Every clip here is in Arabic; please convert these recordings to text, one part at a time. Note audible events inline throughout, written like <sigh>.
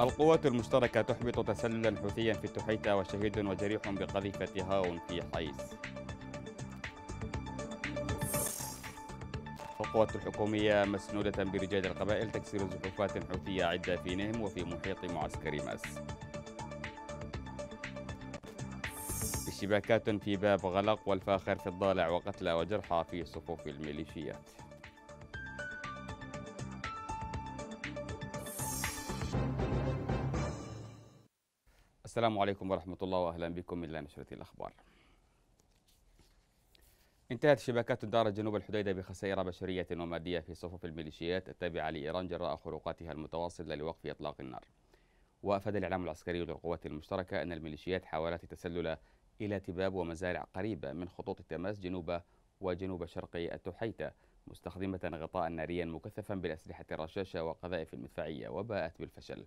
القوات المشتركة تحبط تسللا حوثيا في التحيتة وشهيد وجريح بقذيفة هاون في حيس القوات الحكومية مسنودة برجال القبائل تكسير زحفات حوثية عدة في نهم وفي محيط معسكر مأس اشتباكات في باب غلق والفاخر في الضالع وقتلى وجرحى في صفوف الميليشيات السلام عليكم ورحمة الله وأهلا بكم إلى نشرة الأخبار انتهت شبكات دار جنوب الحديدة بخسائر بشرية ومادية في صفوف الميليشيات التابعة لإيران جراء خروقاتها المتواصلة لوقف إطلاق النار وأفاد الإعلام العسكري للقوات المشتركة أن الميليشيات حاولت التسلل إلى تباب ومزارع قريبة من خطوط التماس جنوب وجنوب شرقي التحيتة مستخدمة غطاء ناريا مكثفا بالأسلحة الرشاشة وقذائف المدفعية وباءت بالفشل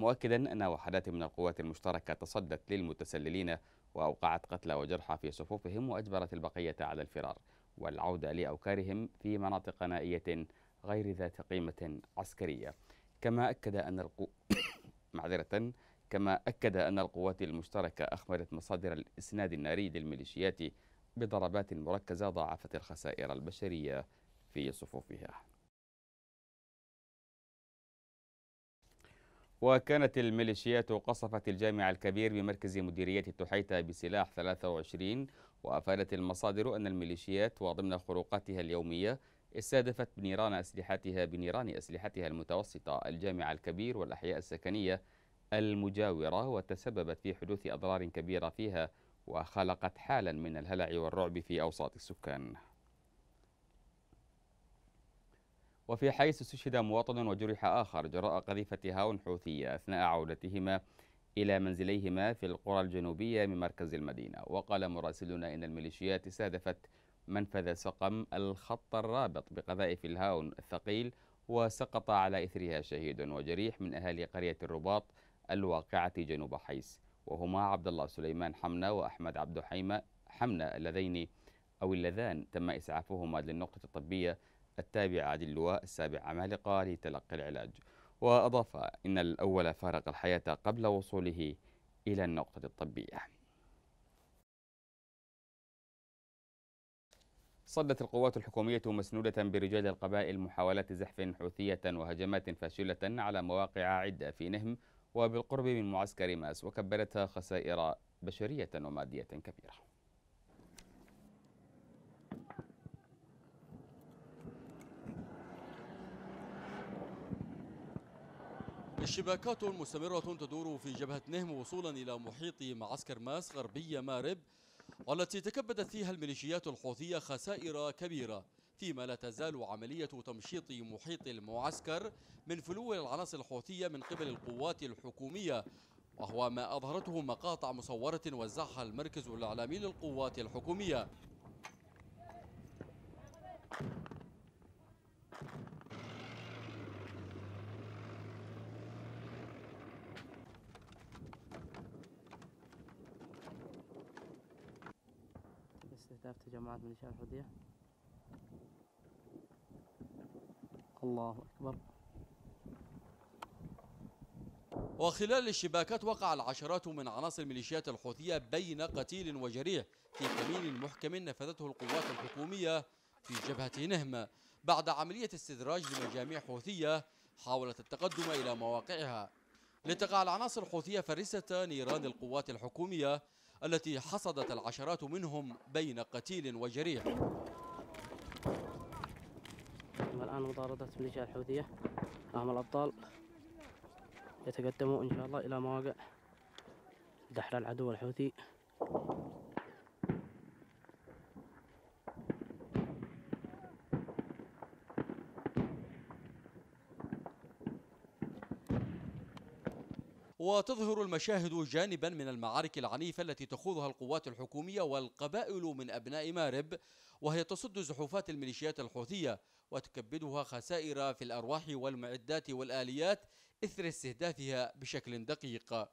مؤكدا أن وحدات من القوات المشتركة تصدت للمتسللين وأوقعت قتلى وجرحى في صفوفهم وأجبرت البقية على الفرار والعودة لأوكارهم في مناطق نائية غير ذات قيمة عسكرية كما أكد أن القو... <coughs> معذرة كما أكد أن القوات المشتركة اخمدت مصادر الإسناد الناري للميليشيات بضربات مركزة ضاعفت الخسائر البشرية في صفوفها وكانت الميليشيات قصفت الجامع الكبير بمركز مديرية التحيتة بسلاح 23 وأفادت المصادر أن الميليشيات وضمن خروقاتها اليومية استهدفت بنيران أسلحتها بنيران أسلحتها المتوسطة الجامع الكبير والأحياء السكنية المجاورة وتسببت في حدوث أضرار كبيرة فيها وخلقت حالا من الهلع والرعب في أوساط السكان وفي حيث استشهد مواطن وجرح آخر جراء قذيفة هاون حوثية أثناء عودتهما إلى منزليهما في القرى الجنوبية من مركز المدينة وقال مراسلنا إن الميليشيات استهدفت منفذ سقم الخط الرابط بقذائف الهاون الثقيل وسقط على إثرها شهيد وجريح من أهالي قرية الرباط الواقعة جنوب حيس وهما عبد الله سليمان حمنا وأحمد عبد حيمة حمنا اللذين أو اللذان تم إسعافهما للنقطة الطبية التابعة للواء السابع عمالقة لتلقي العلاج وأضاف إن الأول فارق الحياة قبل وصوله إلى النقطة الطبية صدت القوات الحكومية مسنودة برجال القبائل محاولات زحف حوثية وهجمات فاشلة على مواقع عدة في نهم وبالقرب من معسكر ماس وكبلتها خسائر بشرية ومادية كبيرة اشتباكات مستمرة تدور في جبهة نهم وصولا إلى محيط معسكر ماس غربي مارب والتي تكبدت فيها الميليشيات الحوثية خسائر كبيرة فيما لا تزال عملية تمشيط محيط المعسكر من فلو العناصر الحوثية من قبل القوات الحكومية وهو ما أظهرته مقاطع مصورة وزعها المركز الإعلامي للقوات الحكومية أهداف تجمعات ميليشيا الحوثية الله أكبر وخلال الشباكات وقع العشرات من عناصر ميليشيات الحوثية بين قتيل وجريح في كمين محكم نفذته القوات الحكومية في جبهة نهمه بعد عملية استدراج لمجاميع حوثية حاولت التقدم إلى مواقعها لتقع العناصر الحوثية فريسة نيران القوات الحكومية التي حصدت العشرات منهم بين قتيل وجريح نعم، الآن من الجهة الحوثية أهم الأبطال يتقدموا إن شاء الله إلى مواقع دحر العدو الحوثي وتظهر المشاهد جانبا من المعارك العنيفة التي تخوضها القوات الحكومية والقبائل من أبناء مارب وهي تصد زحفات الميليشيات الحوثية وتكبدها خسائر في الأرواح والمعدات والآليات إثر استهدافها بشكل دقيق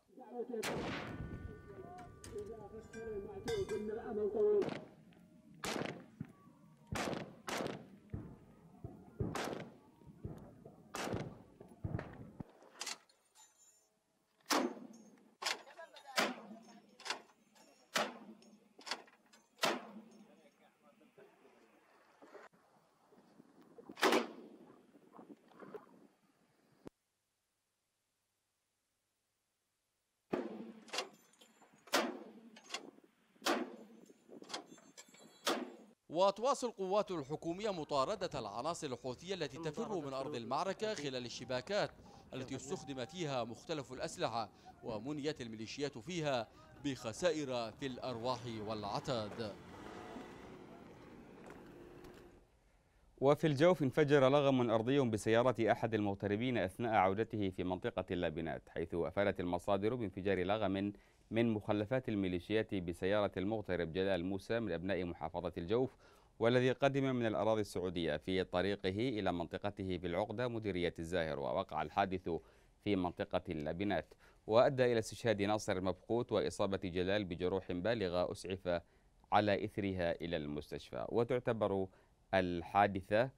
وتواصل قوات الحكومية مطاردة العناصر الحوثية التي تفر من أرض المعركة خلال الشباكات التي استخدم فيها مختلف الأسلحة ومنيت الميليشيات فيها بخسائر في الأرواح والعتاد وفي الجوف انفجر لغم أرضي بسيارة أحد المغتربين أثناء عودته في منطقة اللبنات حيث أفادت المصادر بانفجار لغم من مخلفات الميليشيات بسيارة المغترب جلال موسى من أبناء محافظة الجوف والذي قدم من الأراضي السعودية في طريقه إلى منطقته في العقدة مديرية الزاهر ووقع الحادث في منطقة اللبنات وأدى إلى استشهاد ناصر مبقوت وإصابة جلال بجروح بالغة أسعف على إثرها إلى المستشفى وتعتبر الحادثة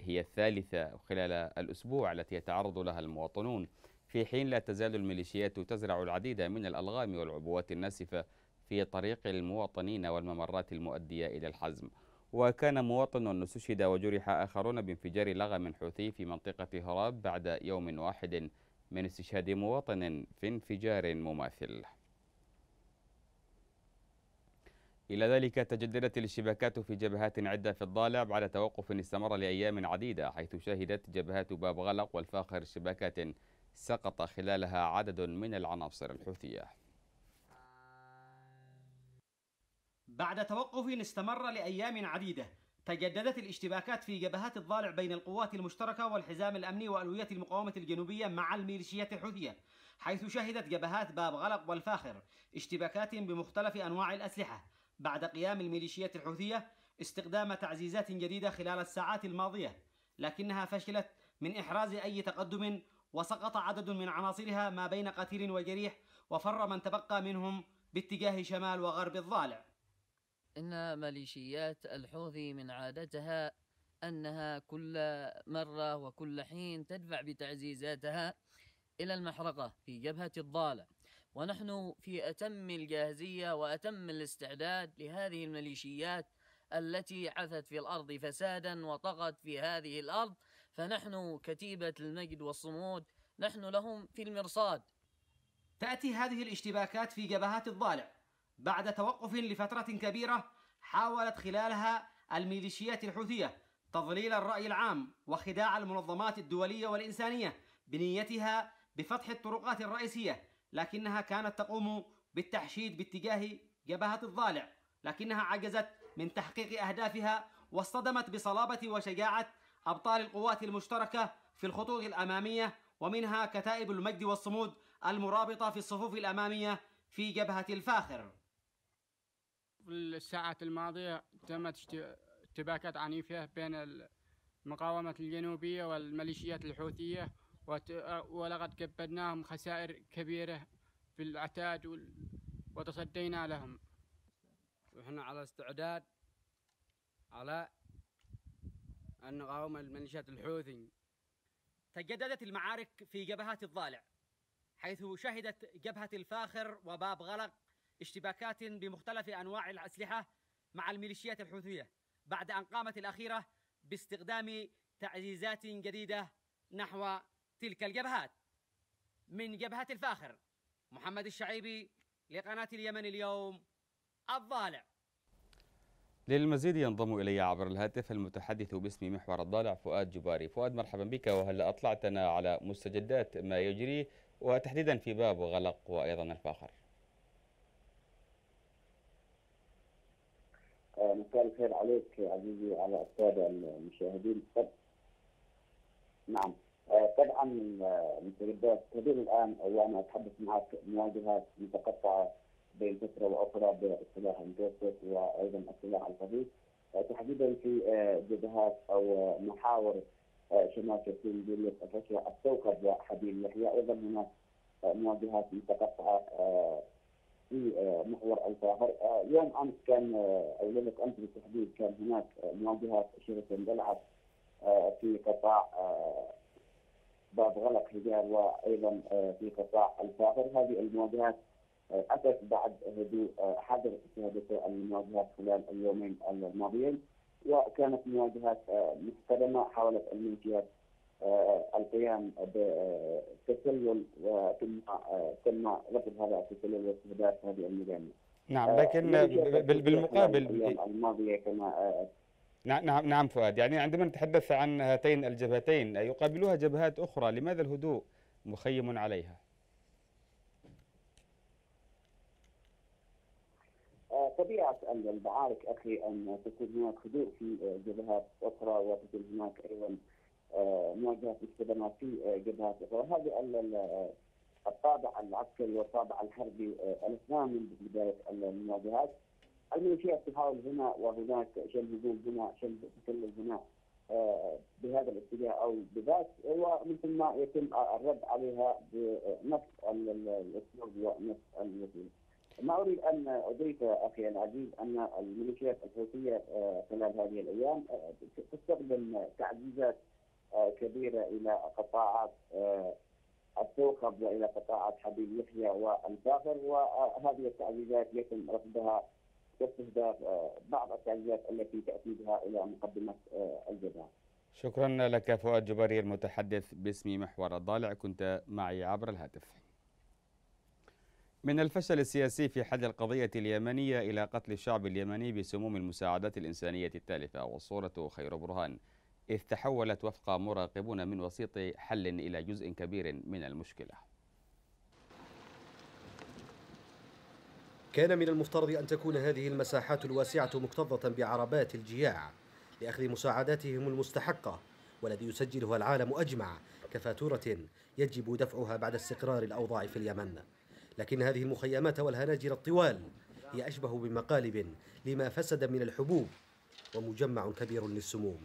هي الثالثة خلال الأسبوع التي يتعرض لها المواطنون في حين لا تزال الميليشيات تزرع العديد من الألغام والعبوات الناسفة في طريق المواطنين والممرات المؤدية إلى الحزم وكان مواطن استشهد وجرح آخرون بانفجار لغم حوثي في منطقة هراب بعد يوم واحد من استشهاد مواطن في انفجار مماثل إلى ذلك تجددت الاشتباكات في جبهات عدة في الضالع بعد توقف استمر لأيام عديدة حيث شهدت جبهات باب غلق والفاخر اشتباكات سقط خلالها عدد من العناصر الحوثية بعد توقف استمر لأيام عديدة تجددت الاشتباكات في جبهات الضالع بين القوات المشتركة والحزام الأمني وألوية المقاومة الجنوبية مع الميليشيات الحوثية حيث شهدت جبهات باب غلق والفاخر اشتباكات بمختلف أنواع الأسلحة بعد قيام الميليشيات الحوثية استخدام تعزيزات جديدة خلال الساعات الماضية لكنها فشلت من إحراز أي تقدم وسقط عدد من عناصرها ما بين قتيل وجريح وفر من تبقى منهم باتجاه شمال وغرب الضالع إن ميليشيات الحوثي من عادتها أنها كل مرة وكل حين تدفع بتعزيزاتها إلى المحرقة في جبهة الضالع ونحن في أتم الجاهزية وأتم الاستعداد لهذه الميليشيات التي عثت في الأرض فسادا وطغت في هذه الأرض فنحن كتيبة المجد والصمود نحن لهم في المرصاد تأتي هذه الاشتباكات في جبهات الضالع بعد توقف لفترة كبيرة حاولت خلالها الميليشيات الحوثية تضليل الرأي العام وخداع المنظمات الدولية والإنسانية بنيتها بفتح الطرقات الرئيسية لكنها كانت تقوم بالتحشيد باتجاه جبهة الضالع لكنها عجزت من تحقيق أهدافها واصطدمت بصلابة وشجاعة أبطال القوات المشتركة في الخطوط الأمامية ومنها كتائب المجد والصمود المرابطة في الصفوف الأمامية في جبهة الفاخر في الساعات الماضية تمت اشتباكات عنيفة بين المقاومة الجنوبية والميليشيات الحوثية ولقد كبدناهم خسائر كبيرة في العتاد وتصدينا لهم ونحن على استعداد على أن نقاوم الميليشيات الحوثي تجددت المعارك في جبهات الضالع حيث شهدت جبهة الفاخر وباب غلق اشتباكات بمختلف أنواع الأسلحة مع الميليشيات الحوثية بعد أن قامت الأخيرة باستخدام تعزيزات جديدة نحو تلك الجبهات من جبهة الفاخر محمد الشعيبي لقناة اليمن اليوم الضالع للمزيد ينضم إلي عبر الهاتف المتحدث باسم محور الضالع فؤاد جباري فؤاد مرحبا بك وهلا أطلعتنا على مستجدات ما يجري وتحديدا في باب وغلق وأيضا الفاخر آه، مساء الخير عليك عزيزي وعلى السادة المشاهدين نعم آه، طبعا المستجدات آه، تدور الآن وأنا أتحدث معك مواجهات متقطعة بالبترا واخرى بالسلاح المتوسط وايضا السلاح الخفيف آه، تحديدا في آه، جبهات او آه، محاور شمال تركيا جنوب افريقيا استوقف وحبيب يحيى ايضا هناك مواجهات متقطعه في محور الفاخر يوم امس كان او ليله امس بالتحديد كان هناك مواجهات شرس اندلعت في قطاع باب غلق حجار وايضا في قطاع الفاخر هذه المواجهات اتت بعد هدوء آه، حدثت حادثه المواجهات خلال اليومين الماضيين وكانت مواجهات آه، محتدمه حاولت الملكيات آه، القيام بتسلل وتم تم رفض هذا التسلل واستهداف هذه الميدانيه. نعم لكن بالمقابل الماضيه كما نعم،, نعم نعم فؤاد يعني عندما نتحدث عن هاتين الجبهتين يقابلها جبهات اخرى لماذا الهدوء مخيم عليها؟ طبيعه المعارك اخي ان تكون هناك حضور في آه، جبهات اخرى وتكون هناك ايضا آه، مواجهه الصدمات في آه، جبهات اخرى، هذه الطابع العسكري والطابع الحربي الاثنان من بدايه المواجهات. الميليشيات تحاول هنا وهناك شن هجوم هنا شن تسلل هنا بهذا الاتجاه او بذاك ومن ثم يتم الرد عليها بنفس الاسلوب ونفس ما اريد ان اضيف اخي العزيز ان الميليشيات الحوثيه آه، خلال هذه الايام آه، تستخدم تعزيزات آه، كبيره الى قطاعات التوخب والى قطاعات حبيب يحيى والباخر وهذه التعزيزات يتم رفضها واستهداف بعض التعزيزات التي تاتي بها الى مقدمه الجبهه. شكرا لك فؤاد جبري المتحدث باسم محور الضالع كنت معي عبر الهاتف. من الفشل السياسي في حل القضية اليمنية إلى قتل الشعب اليمني بسموم المساعدات الإنسانية التالفة والصورة خير برهان إذ تحولت وفق مراقبون من وسيط حل إلى جزء كبير من المشكلة كان من المفترض أن تكون هذه المساحات الواسعة مكتظة بعربات الجياع لأخذ مساعداتهم المستحقة والذي يسجلها العالم أجمع كفاتورة يجب دفعها بعد استقرار الأوضاع في اليمن لكن هذه المخيمات والهناجر الطوال هي أشبه بمقالب لما فسد من الحبوب ومجمع كبير للسموم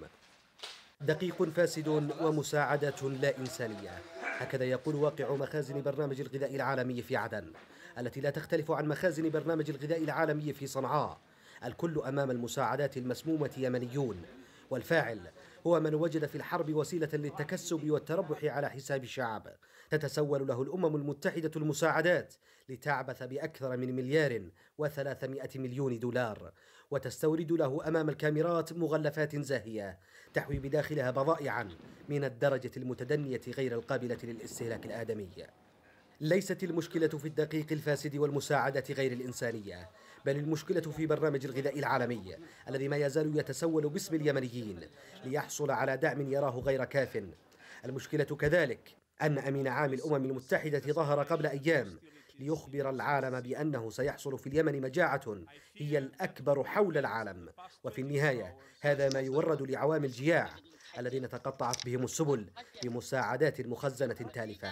دقيق فاسد ومساعدة لا إنسانية هكذا يقول واقع مخازن برنامج الغذاء العالمي في عدن التي لا تختلف عن مخازن برنامج الغذاء العالمي في صنعاء الكل أمام المساعدات المسمومة يمنيون والفاعل هو من وجد في الحرب وسيلة للتكسب والتربح على حساب الشعب تتسول له الأمم المتحدة المساعدات لتعبث بأكثر من مليار وثلاثمائة مليون دولار وتستورد له أمام الكاميرات مغلفات زاهية تحوي بداخلها بضائعا من الدرجة المتدنية غير القابلة للاستهلاك الآدمي ليست المشكلة في الدقيق الفاسد والمساعدة غير الإنسانية بل المشكلة في برنامج الغذاء العالمي الذي ما يزال يتسول باسم اليمنيين ليحصل على دعم يراه غير كاف المشكلة كذلك أن أمين عام الأمم المتحدة ظهر قبل أيام ليخبر العالم بأنه سيحصل في اليمن مجاعة هي الأكبر حول العالم وفي النهاية هذا ما يورد لعوام الجياع الذين تقطعت بهم السبل بمساعدات مخزنة تالفة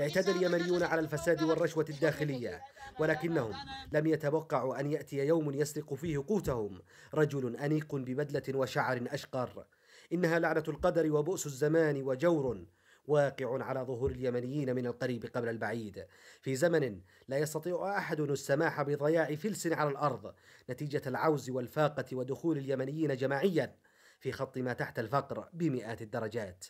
اعتدى اليمنيون على الفساد والرشوة الداخلية ولكنهم لم يتوقعوا أن يأتي يوم يسرق فيه قوتهم رجل أنيق ببدلة وشعر أشقر إنها لعنة القدر وبؤس الزمان وجور واقع على ظهور اليمنيين من القريب قبل البعيد في زمن لا يستطيع احد السماح بضياع فلس على الارض نتيجه العوز والفاقه ودخول اليمنيين جماعيا في خط ما تحت الفقر بمئات الدرجات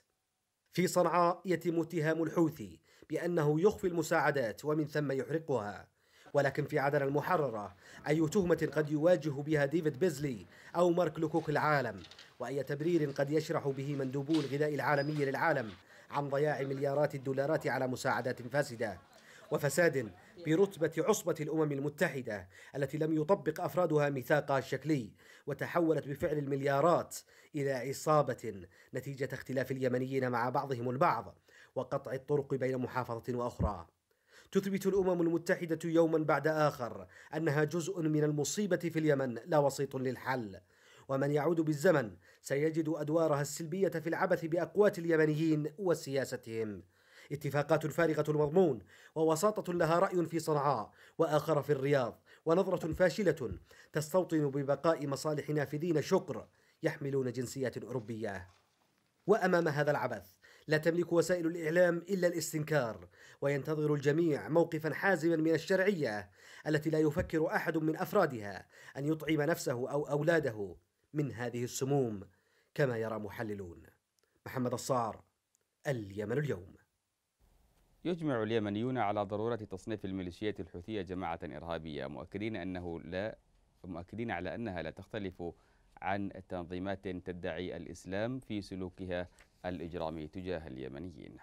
في صنعاء يتم اتهام الحوثي بانه يخفي المساعدات ومن ثم يحرقها ولكن في عدن المحررة أي تهمة قد يواجه بها ديفيد بيزلي أو مارك لوكوك العالم وأي تبرير قد يشرح به مندوبو الغذاء العالمي للعالم عن ضياع مليارات الدولارات على مساعدات فاسدة وفساد برتبة عصبة الأمم المتحدة التي لم يطبق أفرادها ميثاقها الشكلي وتحولت بفعل المليارات إلى عصابة نتيجة اختلاف اليمنيين مع بعضهم البعض وقطع الطرق بين محافظة وأخرى تثبت الامم المتحده يوما بعد اخر انها جزء من المصيبه في اليمن لا وسيط للحل ومن يعود بالزمن سيجد ادوارها السلبيه في العبث باقوات اليمنيين وسياستهم اتفاقات فارغه المضمون ووساطه لها راي في صنعاء واخر في الرياض ونظره فاشله تستوطن ببقاء مصالح نافذين شكر يحملون جنسيات اوروبيه وامام هذا العبث لا تملك وسائل الإعلام إلا الاستنكار وينتظر الجميع موقفا حازما من الشرعية التي لا يفكر أحد من أفرادها أن يطعم نفسه أو أولاده من هذه السموم كما يرى محللون محمد الصار اليمن اليوم يجمع اليمنيون على ضرورة تصنيف الميليشيات الحوثية جماعة إرهابية مؤكدين أنه لا مؤكدين على أنها لا تختلف عن تنظيمات تدعي الإسلام في سلوكها الإجرامي تجاه اليمنيين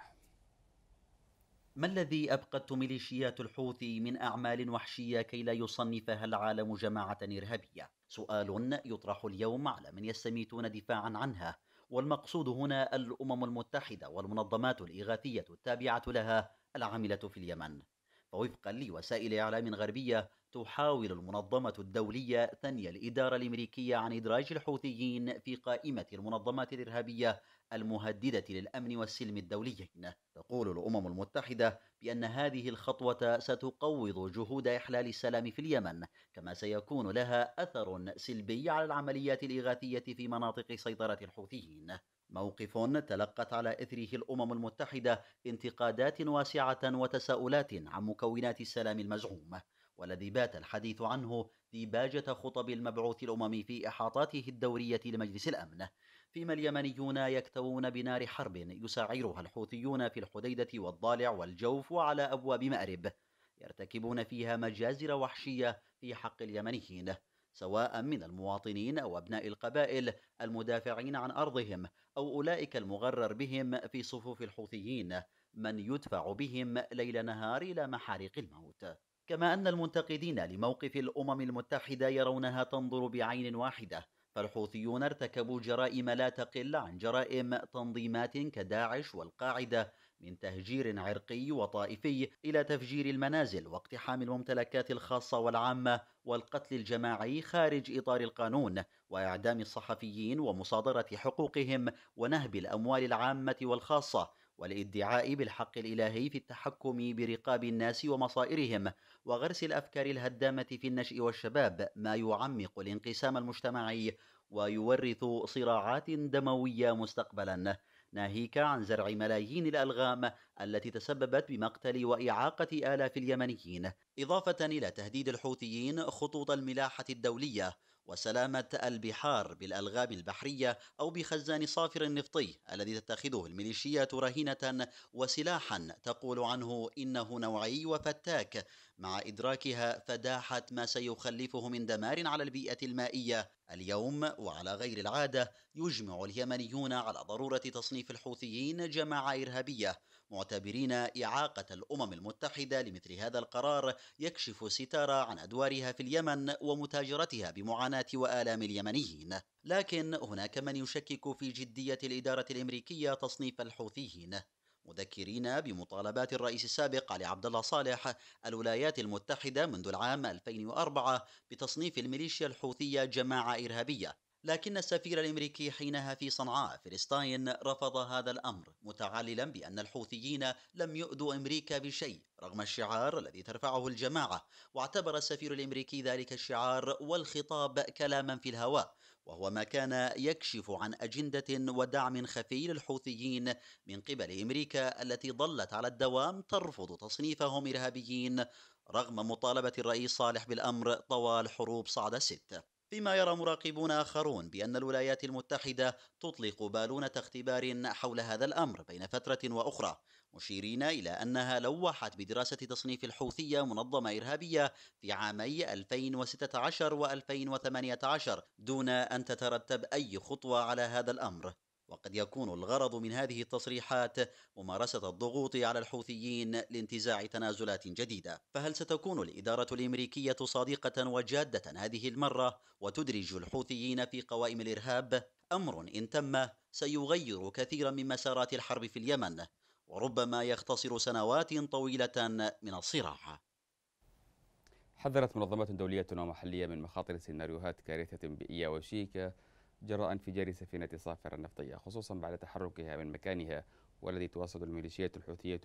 ما الذي أبقت ميليشيات الحوثي من أعمال وحشية كي لا يصنفها العالم جماعة إرهابية؟ سؤال يطرح اليوم على من يستميتون دفاعا عنها والمقصود هنا الأمم المتحدة والمنظمات الإغاثية التابعة لها العاملة في اليمن فوفقا لوسائل إعلام غربية تحاول المنظمة الدولية ثني الإدارة الأمريكية عن إدراج الحوثيين في قائمة المنظمات الإرهابية المهددة للأمن والسلم الدوليين. تقول الأمم المتحدة بأن هذه الخطوة ستقوض جهود إحلال السلام في اليمن، كما سيكون لها أثر سلبي على العمليات الإغاثية في مناطق سيطرة الحوثيين. موقف تلقت على اثره الامم المتحده انتقادات واسعه وتساؤلات عن مكونات السلام المزعوم والذي بات الحديث عنه ديباجه خطب المبعوث الاممي في احاطاته الدوريه لمجلس الامن فيما اليمنيون يكتوون بنار حرب يسعرها الحوثيون في الحديده والضالع والجوف وعلى ابواب مارب يرتكبون فيها مجازر وحشيه في حق اليمنيين سواء من المواطنين او ابناء القبائل المدافعين عن ارضهم او اولئك المغرر بهم في صفوف الحوثيين من يدفع بهم ليل نهار الى محارق الموت كما ان المنتقدين لموقف الامم المتحده يرونها تنظر بعين واحده فالحوثيون ارتكبوا جرائم لا تقل عن جرائم تنظيمات كداعش والقاعده من تهجير عرقي وطائفي إلى تفجير المنازل واقتحام الممتلكات الخاصة والعامة والقتل الجماعي خارج إطار القانون وإعدام الصحفيين ومصادرة حقوقهم ونهب الأموال العامة والخاصة والادعاء بالحق الالهي في التحكم برقاب الناس ومصائرهم وغرس الافكار الهدامه في النشء والشباب ما يعمق الانقسام المجتمعي ويورث صراعات دمويه مستقبلا ناهيك عن زرع ملايين الألغام التي تسببت بمقتل وإعاقة آلاف اليمنيين إضافة إلى تهديد الحوثيين خطوط الملاحة الدولية وسلامة البحار بالألغام البحرية أو بخزان صافر نفطي الذي تتخذه الميليشيات رهينة وسلاحا تقول عنه إنه نوعي وفتاك مع إدراكها فداحة ما سيخلفه من دمار على البيئة المائية اليوم وعلى غير العادة يجمع اليمنيون على ضرورة تصنيف الحوثيين جماعة إرهابية معتبرين إعاقة الأمم المتحدة لمثل هذا القرار يكشف ستارة عن أدوارها في اليمن ومتاجرتها بمعاناة وآلام اليمنيين لكن هناك من يشكك في جدية الإدارة الأمريكية تصنيف الحوثيين مذكرين بمطالبات الرئيس السابق علي عبد الله صالح الولايات المتحدة منذ العام 2004 بتصنيف الميليشيا الحوثية جماعة إرهابية لكن السفير الامريكي حينها في صنعاء فلسطين رفض هذا الامر متعللا بان الحوثيين لم يؤذوا امريكا بشيء رغم الشعار الذي ترفعه الجماعه واعتبر السفير الامريكي ذلك الشعار والخطاب كلاما في الهواء وهو ما كان يكشف عن اجنده ودعم خفي للحوثيين من قبل امريكا التي ظلت على الدوام ترفض تصنيفهم ارهابيين رغم مطالبه الرئيس صالح بالامر طوال حروب صعده سته فيما يرى مراقبون آخرون بأن الولايات المتحدة تطلق بالونة اختبار حول هذا الأمر بين فترة وأخرى مشيرين إلى أنها لوحت بدراسة تصنيف الحوثية منظمة إرهابية في عامي 2016 و2018 دون أن تترتب أي خطوة على هذا الأمر وقد يكون الغرض من هذه التصريحات ممارسة الضغوط على الحوثيين لانتزاع تنازلات جديدة فهل ستكون الإدارة الأمريكية صادقة وجادة هذه المرة وتدرج الحوثيين في قوائم الإرهاب أمر إن تم سيغير كثيرا من مسارات الحرب في اليمن وربما يختصر سنوات طويلة من الصراع حذرت منظمات دولية ومحلية من مخاطر سيناريوهات كارثة بيئية وشيكة جراء انفجار سفينة صافر النفطية خصوصا بعد تحركها من مكانها والذي تواصل الميليشيات الحوثية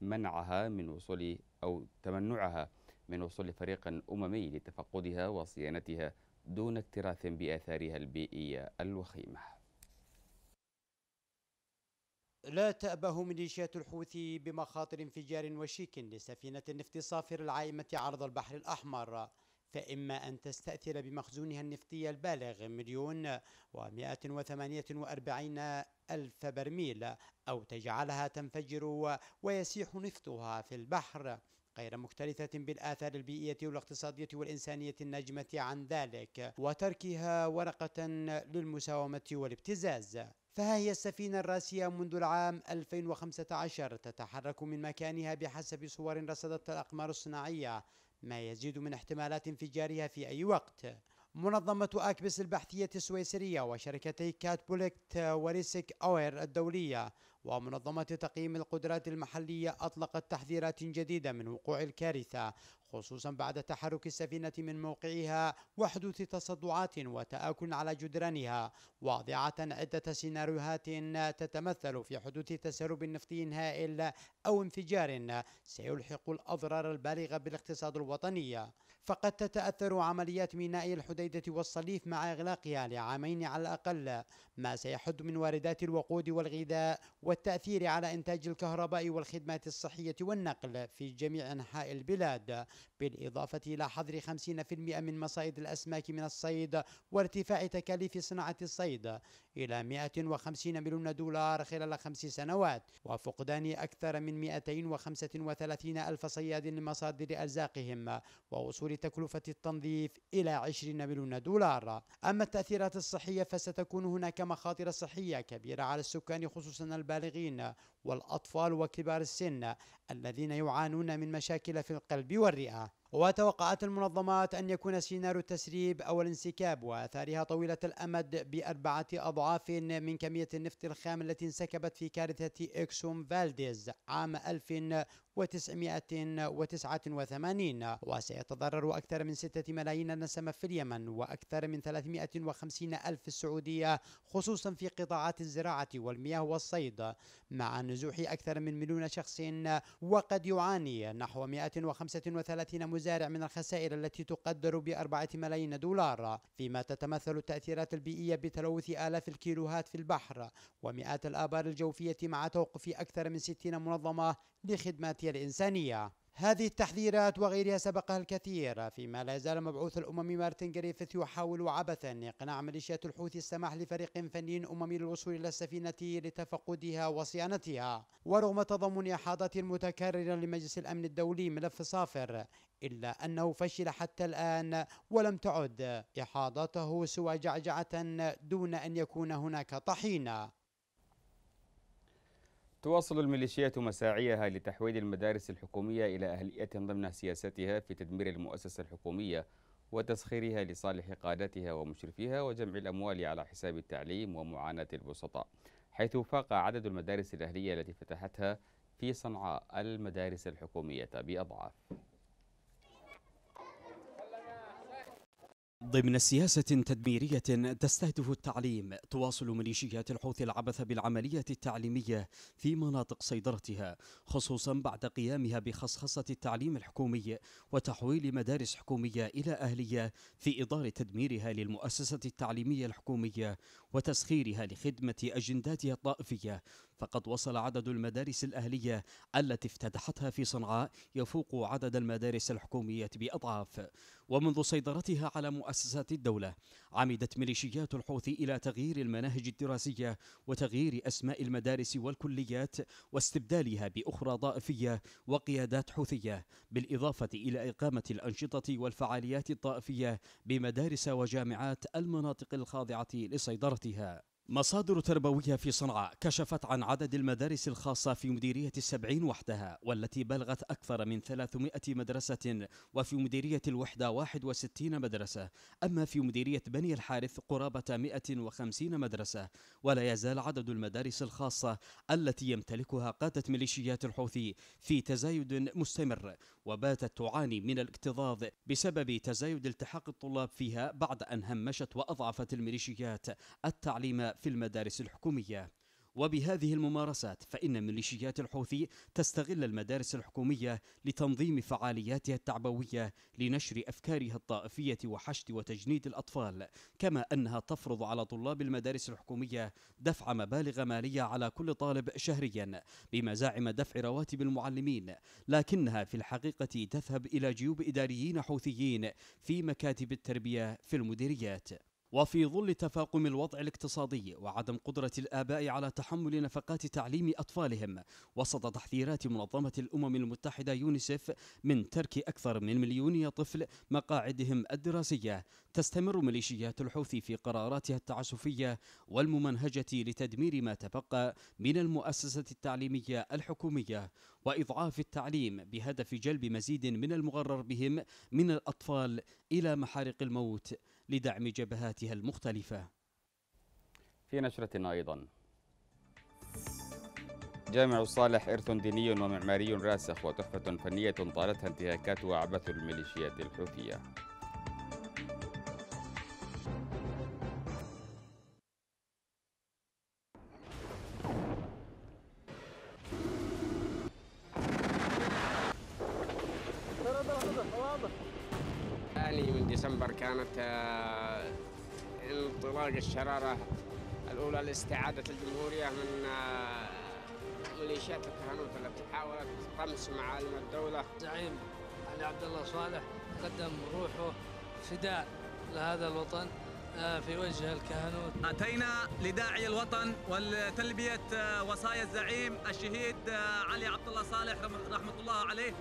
منعها من وصول أو تمنعها من وصول فريق أممي لتفقدها وصيانتها دون اكتراث بآثارها البيئية الوخيمة لا تأبه ميليشيات الحوثي بمخاطر انفجار وشيك لسفينة النفط صافر العائمة عرض البحر الأحمر فإما أن تستأثر بمخزونها النفطي البالغ مليون ومائة وثمانية وأربعين ألف برميل أو تجعلها تنفجر ويسيح نفطها في البحر غير مختلفة بالآثار البيئية والاقتصادية والإنسانية الناجمة عن ذلك وتركها ورقة للمساومة والابتزاز فها هي السفينة الراسية منذ العام 2015 تتحرك من مكانها بحسب صور رصدتها الأقمار الصناعية ما يزيد من احتمالات انفجارها في أي وقت منظمة أكبس البحثية السويسرية وشركتي كاتبولكت وريسك أوير الدولية ومنظمة تقييم القدرات المحلية أطلقت تحذيرات جديدة من وقوع الكارثة خصوصا بعد تحرك السفينة من موقعها وحدوث تصدعات وتآكل على جدرانها واضعة عدة سيناريوهات تتمثل في حدوث تسرب نفطي هائل أو انفجار سيلحق الأضرار البالغة بالاقتصاد الوطني فقد تتأثر عمليات ميناء الحديدة والصليف مع إغلاقها لعامين على الأقل ما سيحد من واردات الوقود والغذاء والتأثير على إنتاج الكهرباء والخدمات الصحية والنقل في جميع أنحاء البلاد بالإضافة إلى حظر 50% من مصائد الأسماك من الصيد وارتفاع تكاليف صناعة الصيد إلى 150 مليون دولار خلال خمس سنوات وفقدان أكثر من 235 ألف صياد لمصادر أرزاقهم ووصول تكلفة التنظيف إلى 20 مليون دولار أما التأثيرات الصحية فستكون هناك مخاطر صحية كبيرة على السكان خصوصا البالغين والأطفال وكبار السن الذين يعانون من مشاكل في القلب والرئة وتوقعت المنظمات أن يكون سيناريو التسريب أو الانسكاب وآثارها طويلة الأمد بأربعة أضعاف من كمية النفط الخام التي انسكبت في كارثة إكسوم فالديز عام 1989 وسيتضرر أكثر من ستة ملايين نسمة في اليمن وأكثر من 350 ألف في السعودية خصوصا في قطاعات الزراعة والمياه والصيد مع نزوح أكثر من مليون شخص وقد يعاني نحو 135 المزارع من الخسائر التي تقدر بأربعة ملايين دولار فيما تتمثل التأثيرات البيئية بتلوث آلاف الكيلوهات في البحر ومئات الآبار الجوفية مع توقف أكثر من 60 منظمة لخدماتها الإنسانية هذه التحذيرات وغيرها سبقها الكثير فيما لا يزال مبعوث الأممي مارتن جريفيث يحاول عبثا إقناع ميليشيات الحوثي السماح لفريق فني أممي للوصول إلى السفينة لتفقدها وصيانتها ورغم تضمن إحاطة متكررة لمجلس الأمن الدولي ملف صافر إلا أنه فشل حتى الآن ولم تعد إحاطته سوى جعجعة دون أن يكون هناك طحينة تواصل الميليشيات مساعيها لتحويل المدارس الحكومية إلى أهلية ضمن سياستها في تدمير المؤسسة الحكومية وتسخيرها لصالح قادتها ومشرفيها وجمع الأموال على حساب التعليم ومعاناة البسطاء حيث فاق عدد المدارس الأهلية التي فتحتها في صنعاء المدارس الحكومية بأضعاف ضمن سياسة تدميرية تستهدف التعليم تواصل ميليشيات الحوثي العبث بالعملية التعليمية في مناطق سيطرتها خصوصا بعد قيامها بخصخصة التعليم الحكومي وتحويل مدارس حكومية إلى أهلية في إطار تدميرها للمؤسسة التعليمية الحكومية وتسخيرها لخدمة أجنداتها الطائفية فقد وصل عدد المدارس الأهلية التي افتتحتها في صنعاء يفوق عدد المدارس الحكومية بأضعاف ومنذ سيطرتها على مؤسسات الدولة عمدت ميليشيات الحوثي إلى تغيير المناهج الدراسية وتغيير أسماء المدارس والكليات واستبدالها بأخرى طائفية وقيادات حوثية بالإضافة إلى إقامة الأنشطة والفعاليات الطائفية بمدارس وجامعات المناطق الخاضعة لسيطرتها مصادر تربوية في صنعاء كشفت عن عدد المدارس الخاصة في مديرية السبعين وحدها والتي بلغت أكثر من 300 مدرسة وفي مديرية الوحدة 61 مدرسة أما في مديرية بني الحارث قرابة 150 مدرسة ولا يزال عدد المدارس الخاصة التي يمتلكها قادة ميليشيات الحوثي في تزايد مستمر وباتت تعاني من الاكتظاظ بسبب تزايد التحاق الطلاب فيها بعد أن همشت وأضعفت الميليشيات التعليم في المدارس الحكومية وبهذه الممارسات فإن ميليشيات الحوثي تستغل المدارس الحكومية لتنظيم فعالياتها التعبوية لنشر أفكارها الطائفية وحشد وتجنيد الأطفال كما أنها تفرض على طلاب المدارس الحكومية دفع مبالغ مالية على كل طالب شهريا بمزاعم دفع رواتب المعلمين لكنها في الحقيقة تذهب إلى جيوب إداريين حوثيين في مكاتب التربية في المديريات وفي ظل تفاقم الوضع الاقتصادي وعدم قدرة الآباء على تحمل نفقات تعليم أطفالهم وسط تحذيرات منظمة الأمم المتحدة يونيسف من ترك أكثر من مليوني طفل مقاعدهم الدراسية تستمر ميليشيات الحوثي في قراراتها التعسفية والممنهجة لتدمير ما تبقى من المؤسسة التعليمية الحكومية وإضعاف التعليم بهدف جلب مزيد من المغرر بهم من الأطفال إلى محارق الموت لدعم جبهاتها المختلفة في نشرتنا أيضا جامع صالح إرث ديني ومعماري راسخ وتحفة فنية طالتها انتهاكات وعبث الميليشيات الحوثية لاستعادة الجمهورية من آه، ميليشيات الكهنوت التي حاولت طمس معالم الدولة زعيم علي عبد الله صالح قدم روحه فداء لهذا الوطن آه، في وجه الكهنوت أتينا لداعي الوطن ولتلبية آه، وصايا الزعيم الشهيد علي عبد الله صالح رحمة الله عليه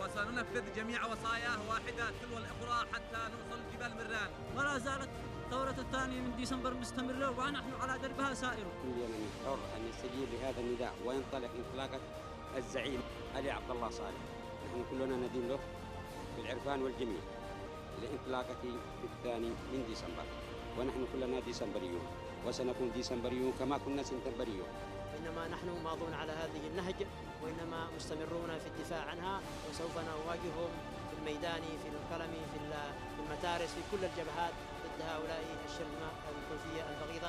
وسننفذ جميع وصاياه واحدة تلو الأخرى حتى نوصل جبال مران ولا زالت الثورة الثانية من ديسمبر مستمرة ونحن على دربها سائر يمني حر أن يستجيب لهذا النداء وينطلق انطلاقة الزعيم علي عبد الله صالح نحن كلنا ندين له بالعرفان والجميل لانطلاقة الثاني من ديسمبر ونحن كلنا ديسمبريون وسنكون ديسمبريون كما كنا سبتمبريون إنما نحن ماضون على هذه النهج وإنما مستمرون في الدفاع عنها وسوف نواجههم في الميدان في القلم في المتارس في كل الجبهات ضد هؤلاء الكوفية البغيضة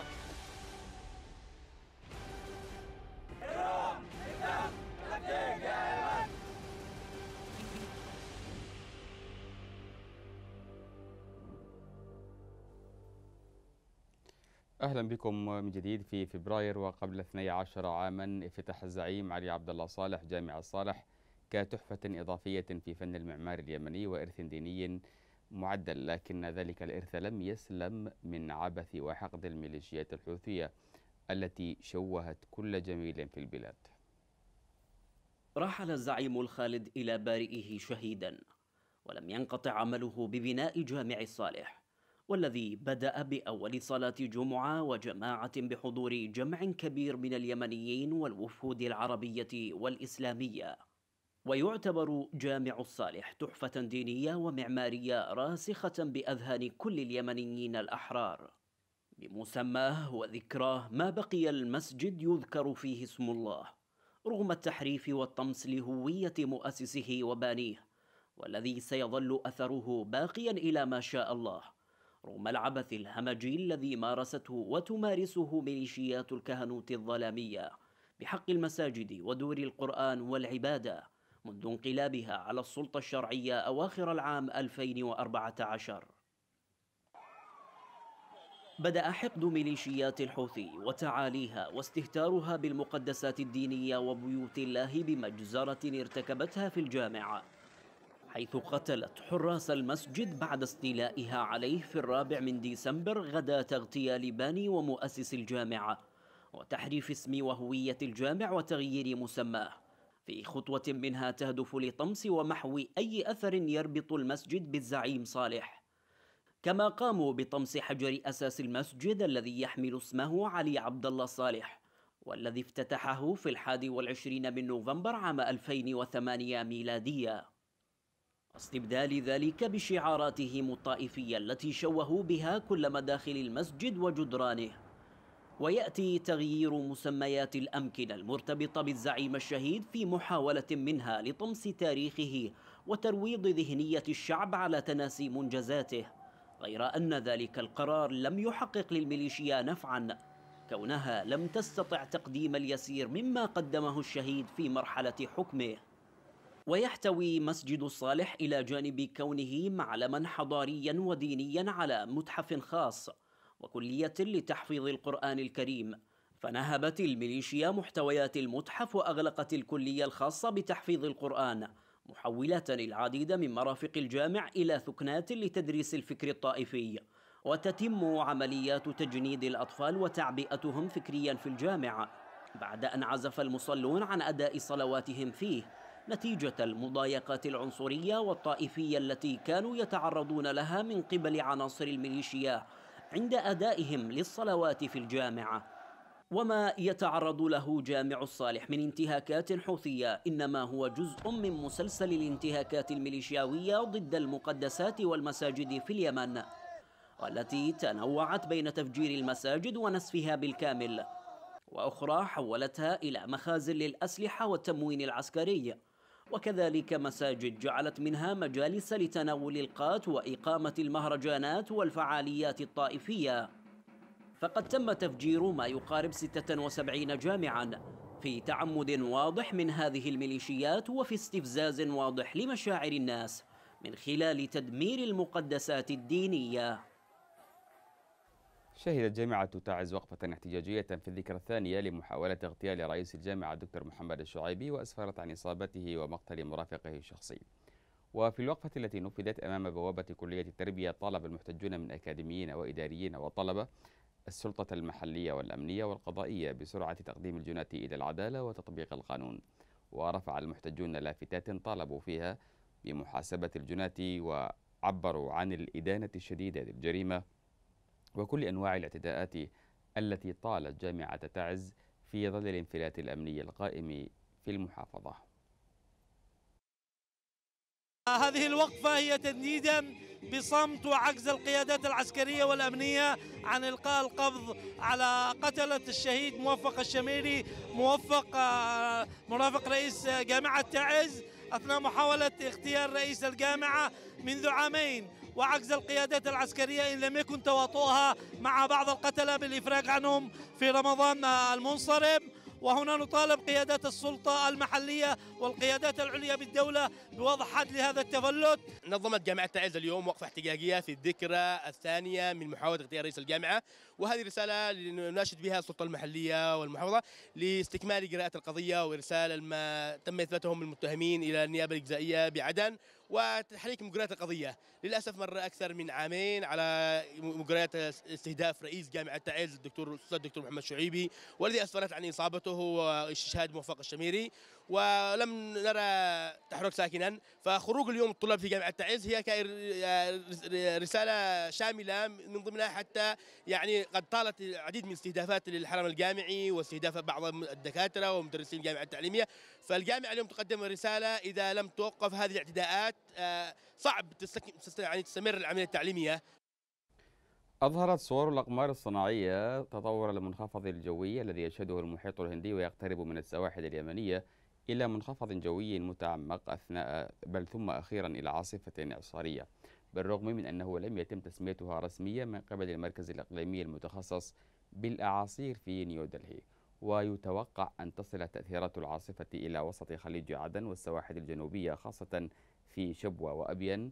اهلا بكم من جديد في فبراير وقبل 12 عاما افتتح الزعيم علي عبد الله صالح جامع الصالح كتحفه اضافيه في فن المعمار اليمني وارث ديني معدل لكن ذلك الإرث لم يسلم من عبث وحقد الميليشيات الحوثية التي شوهت كل جميل في البلاد رحل الزعيم الخالد إلى بارئه شهيدا ولم ينقطع عمله ببناء جامع الصالح والذي بدأ بأول صلاة جمعة وجماعة بحضور جمع كبير من اليمنيين والوفود العربية والإسلامية ويعتبر جامع الصالح تحفة دينية ومعمارية راسخة بأذهان كل اليمنيين الأحرار بمسماه وذكراه ما بقي المسجد يذكر فيه اسم الله رغم التحريف والطمس لهوية مؤسسه وبانيه والذي سيظل أثره باقيا إلى ما شاء الله رغم العبث الهمجي الذي مارسته وتمارسه ميليشيات الكهنوت الظلامية بحق المساجد ودور القرآن والعبادة منذ انقلابها على السلطة الشرعية أواخر العام 2014 بدأ حقد ميليشيات الحوثي وتعاليها واستهتارها بالمقدسات الدينية وبيوت الله بمجزرة ارتكبتها في الجامعة حيث قتلت حراس المسجد بعد استيلائها عليه في الرابع من ديسمبر غدا اغتيال باني ومؤسس الجامعة وتحريف اسم وهوية الجامع وتغيير مسماه في خطوة منها تهدف لطمس ومحو أي أثر يربط المسجد بالزعيم صالح كما قاموا بطمس حجر أساس المسجد الذي يحمل اسمه علي عبد الله صالح والذي افتتحه في الحادي والعشرين من نوفمبر عام 2008 ميلادية استبدال ذلك بشعاراتهم الطائفية التي شوهوا بها كل مداخل المسجد وجدرانه ويأتي تغيير مسميات الأمكنة المرتبطة بالزعيم الشهيد في محاولة منها لطمس تاريخه وترويض ذهنية الشعب على تناسي منجزاته غير أن ذلك القرار لم يحقق للميليشيا نفعا كونها لم تستطع تقديم اليسير مما قدمه الشهيد في مرحلة حكمه ويحتوي مسجد الصالح إلى جانب كونه معلما حضاريا ودينيا على متحف خاص وكلية لتحفيظ القرآن الكريم فنهبت الميليشيا محتويات المتحف وأغلقت الكلية الخاصة بتحفيظ القرآن محولة العديد من مرافق الجامع إلى ثكنات لتدريس الفكر الطائفي وتتم عمليات تجنيد الأطفال وتعبئتهم فكريا في الجامع بعد أن عزف المصلون عن أداء صلواتهم فيه نتيجة المضايقات العنصرية والطائفية التي كانوا يتعرضون لها من قبل عناصر الميليشيا عند أدائهم للصلوات في الجامعة وما يتعرض له جامع الصالح من انتهاكات حوثية إنما هو جزء من مسلسل الانتهاكات الميليشياوية ضد المقدسات والمساجد في اليمن والتي تنوعت بين تفجير المساجد ونسفها بالكامل وأخرى حولتها إلى مخازن للأسلحة والتموين العسكري وكذلك مساجد جعلت منها مجالس لتناول القات وإقامة المهرجانات والفعاليات الطائفية فقد تم تفجير ما يقارب 76 جامعاً في تعمد واضح من هذه الميليشيات وفي استفزاز واضح لمشاعر الناس من خلال تدمير المقدسات الدينيه شهدت جامعة تعز وقفة احتجاجية في الذكرى الثانية لمحاولة اغتيال رئيس الجامعة الدكتور محمد الشعيبي وأسفرت عن إصابته ومقتل مرافقه الشخصي وفي الوقفة التي نفذت أمام بوابة كلية التربية طالب المحتجون من أكاديميين وإداريين وطلبة السلطة المحلية والأمنية والقضائية بسرعة تقديم الجناة إلى العدالة وتطبيق القانون ورفع المحتجون لافتات طالبوا فيها بمحاسبة الجناة وعبروا عن الإدانة الشديدة للجريمة وكل أنواع الاعتداءات التي طالت جامعة تعز في ظل الانفلات الأمني القائم في المحافظة هذه الوقفة هي تنديدا بصمت وعجز القيادات العسكرية والأمنية عن إلقاء القبض على قتلة الشهيد موفق الشميري موفق آه، مرافق رئيس جامعة تعز أثناء محاولة اغتيال رئيس الجامعة منذ عامين وعجز القيادات العسكرية إن لم يكن تواطؤها مع بعض القتلى بالإفراج عنهم في رمضان المنصرم وهنا نطالب قيادات السلطة المحلية والقيادات العليا بالدولة بوضع حد لهذا التفلت نظمت جامعة تعز اليوم وقفة احتجاجية في الذكرى الثانية من محاولة اغتيال رئيس الجامعة وهذه رسالة نناشد بها السلطة المحلية والمحافظة لاستكمال قراءة القضية وإرسال ما تم إثباتهم المتهمين إلى النيابة الإجزائية بعدن وتحريك مجريات القضيه للاسف مر اكثر من عامين على مجريات استهداف رئيس جامعه تعز الدكتور الاستاذ الدكتور محمد شعيبي والذي اسفرت عن اصابته واستشهاد موفق الشميري ولم نرى تحرك ساكنا فخروج اليوم الطلاب في جامعه تعز هي رساله شامله من ضمنها حتى يعني قد طالت العديد من استهدافات للحرم الجامعي واستهداف بعض الدكاتره ومدرسين الجامعه التعليميه فالجامعه اليوم تقدم رساله اذا لم توقف هذه الاعتداءات آه، صعب يعني تستمر العمليه التعليميه أظهرت صور الأقمار الصناعية تطور المنخفض الجوي الذي يشهده المحيط الهندي ويقترب من السواحل اليمنية إلى منخفض جوي متعمق أثناء بل ثم أخيرا إلى عاصفة إعصارية بالرغم من أنه لم يتم تسميتها رسميا من قبل المركز الإقليمي المتخصص بالأعاصير في نيودلهي ويتوقع أن تصل تأثيرات العاصفة إلى وسط خليج عدن والسواحل الجنوبية خاصة في شبوة وأبين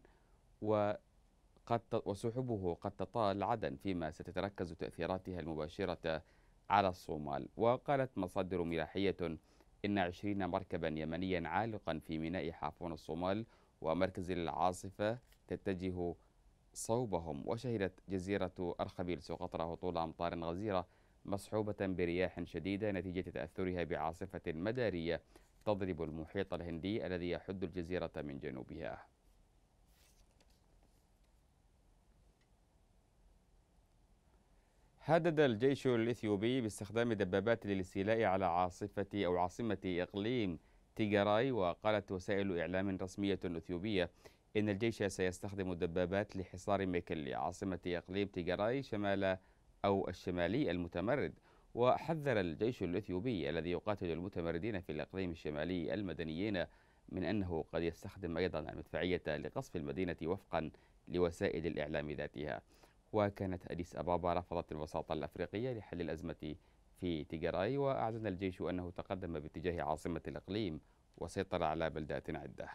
وقد وسحبه قد تطال عدن فيما ستتركز تأثيراتها المباشرة على الصومال وقالت مصادر ملاحية إن عشرين مركبا يمنيا عالقا في ميناء حافون الصومال ومركز العاصفة تتجه صوبهم وشهدت جزيرة أرخبيل سقطرة هطول أمطار غزيرة مصحوبة برياح شديدة نتيجة تأثرها بعاصفة مدارية تضرب المحيط الهندي الذي يحد الجزيرة من جنوبها هدد الجيش الإثيوبي باستخدام دبابات للاستيلاء على عاصفة أو عاصمة إقليم تيجاراي وقالت وسائل إعلام رسمية أثيوبية إن الجيش سيستخدم الدبابات لحصار ميكلي عاصمة إقليم تيجاراي شمال أو الشمالي المتمرد وحذر الجيش الإثيوبي الذي يقاتل المتمردين في الإقليم الشمالي المدنيين من أنه قد يستخدم أيضا المدفعية لقصف المدينة وفقا لوسائل الإعلام ذاتها وكانت أديس أبابا رفضت الوساطة الأفريقية لحل الأزمة في تيغراي وأعلن الجيش أنه تقدم باتجاه عاصمة الإقليم وسيطر على بلدات عدة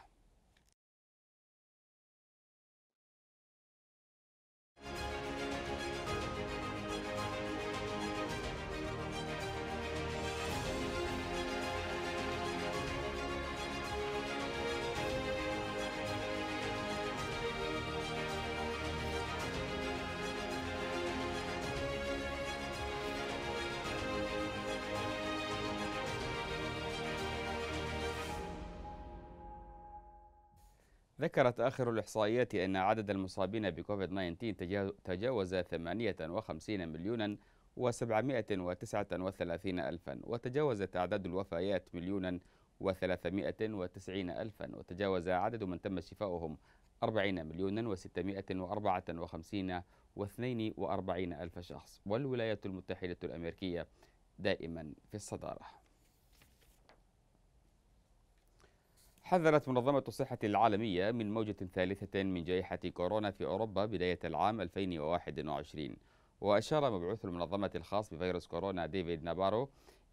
ذكرت آخر الإحصائيات أن عدد المصابين بكوفيد 19 تجاوز 58 مليونا و739 ألفا وتجاوزت أعداد الوفيات مليونا و390 ألفا وتجاوز عدد من تم شفاؤهم 40 مليونا و654 و42 ألف شخص والولايات المتحدة الأمريكية دائما في الصدارة حذرت منظمة الصحة العالمية من موجة ثالثة من جائحة كورونا في أوروبا بداية العام 2021 وأشار مبعوث المنظمة الخاص بفيروس كورونا ديفيد نابارو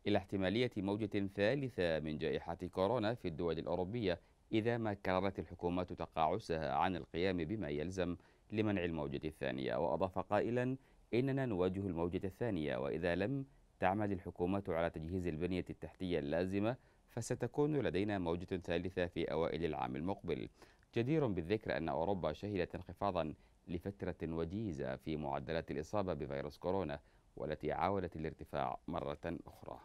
إلى احتمالية موجة ثالثة من جائحة كورونا في الدول الأوروبية إذا ما كررت الحكومات تقاعسها عن القيام بما يلزم لمنع الموجة الثانية وأضاف قائلا إننا نواجه الموجة الثانية وإذا لم تعمل الحكومات على تجهيز البنية التحتية اللازمة فستكون لدينا موجة ثالثة في أوائل العام المقبل جدير بالذكر أن أوروبا شهدت انخفاضا لفترة وجيزة في معدلات الإصابة بفيروس كورونا والتي عاودت الارتفاع مرة أخرى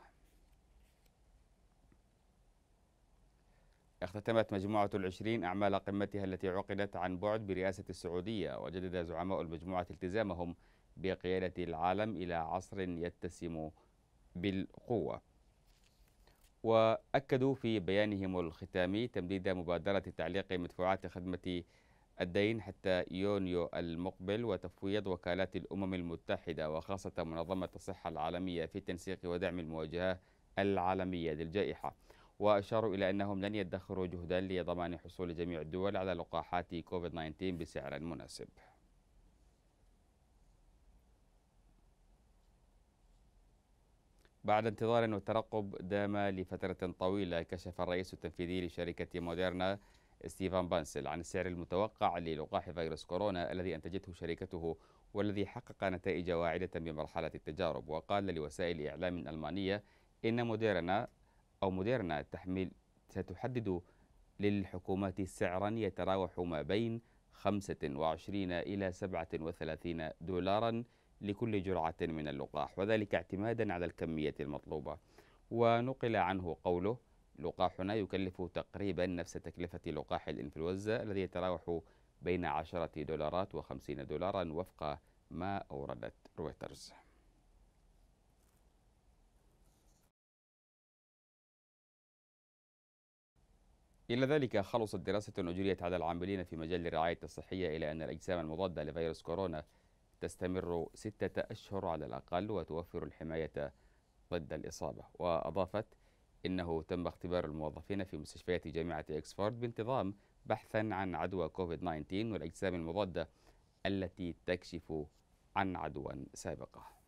اختتمت مجموعة العشرين أعمال قمتها التي عقدت عن بعد برئاسة السعودية وجدد زعماء المجموعة التزامهم بقيادة العالم إلى عصر يتسم بالقوة وأكدوا في بيانهم الختامي تمديد مبادرة تعليق مدفوعات خدمة الدين حتى يونيو المقبل وتفويض وكالات الأمم المتحدة وخاصة منظمة الصحة العالمية في تنسيق ودعم المواجهة العالمية للجائحة وأشاروا إلى أنهم لن يدخروا جهدا لضمان حصول جميع الدول على لقاحات كوفيد 19 بسعر مناسب بعد انتظار وترقب دام لفترة طويلة كشف الرئيس التنفيذي لشركة موديرنا ستيفان بانسل عن السعر المتوقع للقاح فيروس كورونا الذي أنتجته شركته والذي حقق نتائج واعدة بمرحلة التجارب وقال لوسائل إعلام ألمانية إن موديرنا أو موديرنا تحمل ستحدد للحكومات سعرا يتراوح ما بين 25 إلى 37 دولارا لكل جرعة من اللقاح وذلك اعتمادا على الكمية المطلوبة ونقل عنه قوله لقاحنا يكلف تقريبا نفس تكلفة لقاح الإنفلونزا الذي يتراوح بين 10 دولارات و50 دولارا وفق ما أوردت رويترز إلى ذلك خلصت دراسة أجريت على العاملين في مجال الرعاية الصحية إلى أن الأجسام المضادة لفيروس كورونا تستمر ستة أشهر على الأقل وتوفر الحماية ضد الإصابة وأضافت إنه تم اختبار الموظفين في مستشفيات جامعة إكسفورد بانتظام بحثا عن عدوى كوفيد 19 والأجسام المضادة التي تكشف عن عدوى سابقه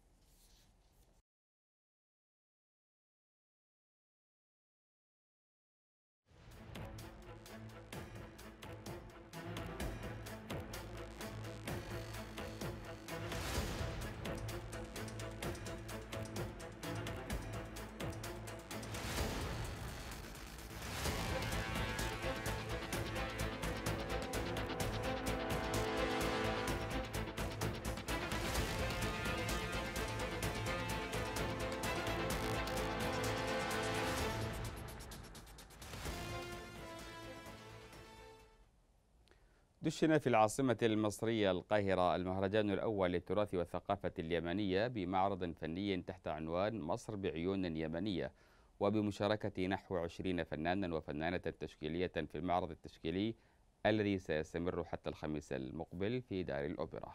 دشن في العاصمة المصرية القاهرة المهرجان الأول للتراث والثقافة اليمنية بمعرض فني تحت عنوان مصر بعيون يمنية وبمشاركة نحو 20 فنانا وفنانة تشكيلية في المعرض التشكيلي الذي سيستمر حتى الخميس المقبل في دار الأوبرا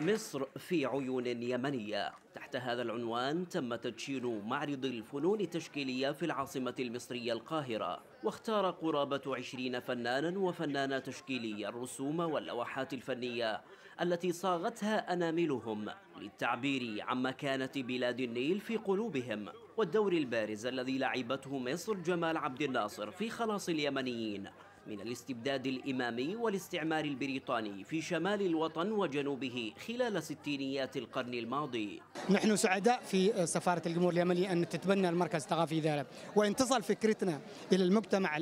مصر في عيون يمنية هذا العنوان تم تدشين معرض الفنون التشكيلية في العاصمة المصرية القاهرة واختار قرابة عشرين فنانا وفنانة تشكيلية الرسوم واللوحات الفنية التي صاغتها أناملهم للتعبير عن مكانة بلاد النيل في قلوبهم والدور البارز الذي لعبته مصر جمال عبد الناصر في خلاص اليمنيين من الاستبداد الإمامي والاستعمار البريطاني في شمال الوطن وجنوبه خلال ستينيات القرن الماضي نحن سعداء في سفارة الجمهور اليمني أن تتبنى المركز الثقافي ذلك وأن تصل فكرتنا إلى المجتمع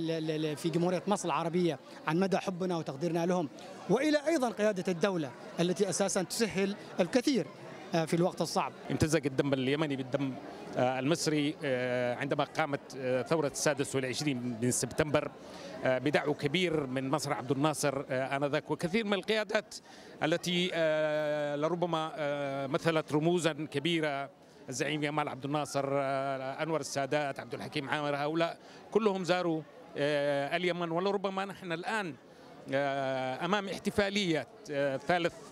في جمهورية مصر العربية عن مدى حبنا وتقديرنا لهم وإلى أيضا قيادة الدولة التي أساسا تسهل الكثير آه، في الوقت الصعب امتزج الدم اليمني بالدم آه، المصري آه، عندما قامت ثورة السادس والعشرين من سبتمبر بدعو كبير من مصر عبد الناصر آنذاك وكثير من القيادات التي لربما مثلت رموزا كبيرة الزعيم يامال عبد الناصر أنور السادات عبد الحكيم عامر هؤلاء كلهم زاروا اليمن ولربما نحن الآن أمام احتفالية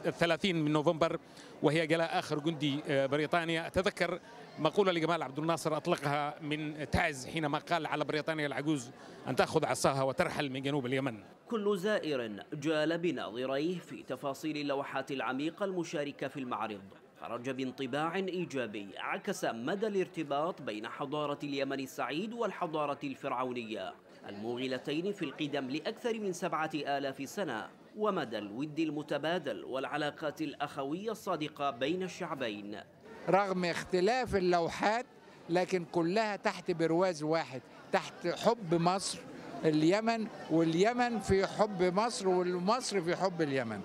الثلاثين من نوفمبر وهي جلاء آخر جندي آه، بريطانيا أتذكر مقولة لجمال عبد الناصر أطلقها من تعز حينما قال على بريطانيا العجوز أن تأخذ عصاها وترحل من جنوب اليمن كل زائر جال بناظريه في تفاصيل اللوحات العميقة المشاركة في المعرض خرج بانطباع إيجابي عكس مدى الارتباط بين حضارة اليمن السعيد والحضارة الفرعونية الموغلتين في القدم لأكثر من سبعة آلاف سنة ومدى الود المتبادل والعلاقات الأخوية الصادقة بين الشعبين رغم اختلاف اللوحات لكن كلها تحت برواز واحد تحت حب مصر اليمن واليمن في حب مصر والمصر في حب اليمن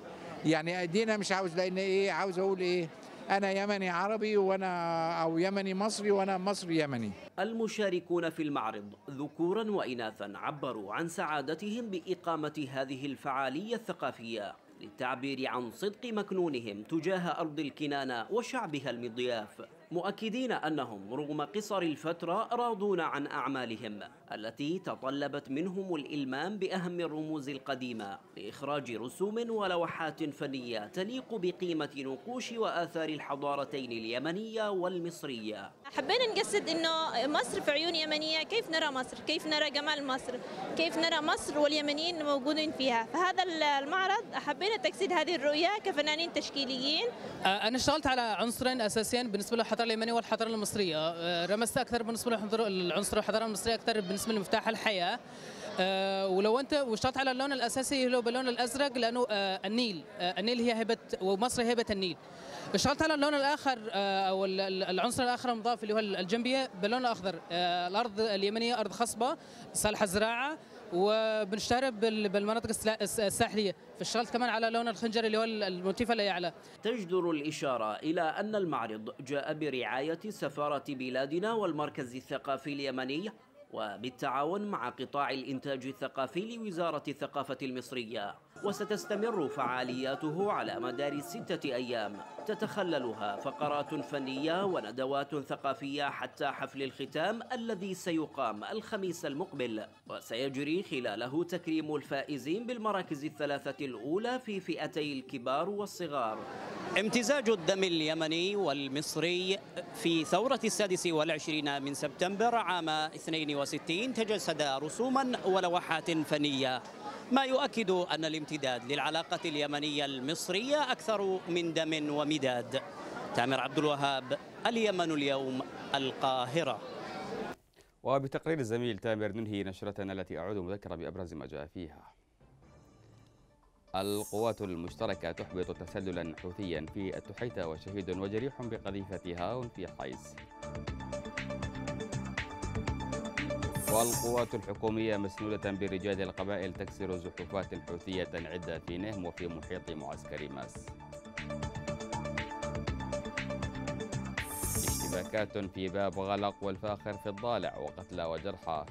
يعني ادينا مش عاوز لان ايه عاوز اقول ايه أنا يمني عربي وأنا أو يمني مصري وأنا مصري يمني المشاركون في المعرض ذكورا وإناثا عبروا عن سعادتهم بإقامة هذه الفعالية الثقافية للتعبير عن صدق مكنونهم تجاه أرض الكنانة وشعبها المضياف مؤكدين أنهم رغم قصر الفترة راضون عن أعمالهم التي تطلبت منهم الإلمام بأهم الرموز القديمة لإخراج رسوم ولوحات فنية تليق بقيمة نقوش وآثار الحضارتين اليمنية والمصرية حبينا نجسد أنه مصر في عيون يمنية كيف نرى مصر كيف نرى جمال مصر كيف نرى مصر واليمنيين موجودين فيها فهذا المعرض حبينا تجسيد هذه الرؤية كفنانين تشكيليين آه، أنا اشتغلت على عنصرين أساسيين بالنسبة لي الحضاره اليمنيه والحضاره المصريه آه، رمزت اكثر بالنسبه للعنصر الحضاره المصريه اكثر بالنسبه لمفتاح الحياه آه، ولو انت وشطت على اللون الاساسي هو باللون الازرق لانه آه، النيل النيل هي هبه ومصر هبه النيل اشتغلت على اللون الاخر او العنصر الاخر المضاف اللي هو الجنبيه باللون الاخضر الارض اليمنيه ارض خصبه صالحه زراعه وبنشتهر بالمناطق الساحليه فاشتغلت كمان على لون الخنجر اللي هو الموتيف الاعلى تجدر الاشاره الى ان المعرض جاء برعايه سفاره بلادنا والمركز الثقافي اليمني وبالتعاون مع قطاع الإنتاج الثقافي لوزارة الثقافة المصرية وستستمر فعالياته على مدار ستة أيام تتخللها فقرات فنية وندوات ثقافية حتى حفل الختام الذي سيقام الخميس المقبل وسيجري خلاله تكريم الفائزين بالمراكز الثلاثة الأولى في فئتي الكبار والصغار امتزاج الدم اليمني والمصري في ثورة السادس والعشرين من سبتمبر عام 62 تجسد رسوما ولوحات فنية ما يؤكد أن الامتداد للعلاقة اليمنية المصرية أكثر من دم ومداد تامر عبد الوهاب اليمن اليوم القاهرة وبتقرير الزميل تامر ننهي نشرتنا التي أعود مذكرة بأبرز ما جاء فيها القوات المشتركة تحبط تسللا حوثيا في التحيتة وشهيد وجريح بقذيفة هاون في حيز والقوات الحكومية مسنودة برجال القبائل تكسر زحفات حوثية عدة في نهم وفي محيط معسكر ماس اشتباكات في باب غلق والفاخر في الضالع وقتلى وجرحى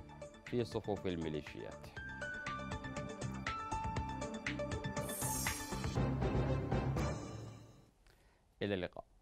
في صفوف الميليشيات إلى اللقاء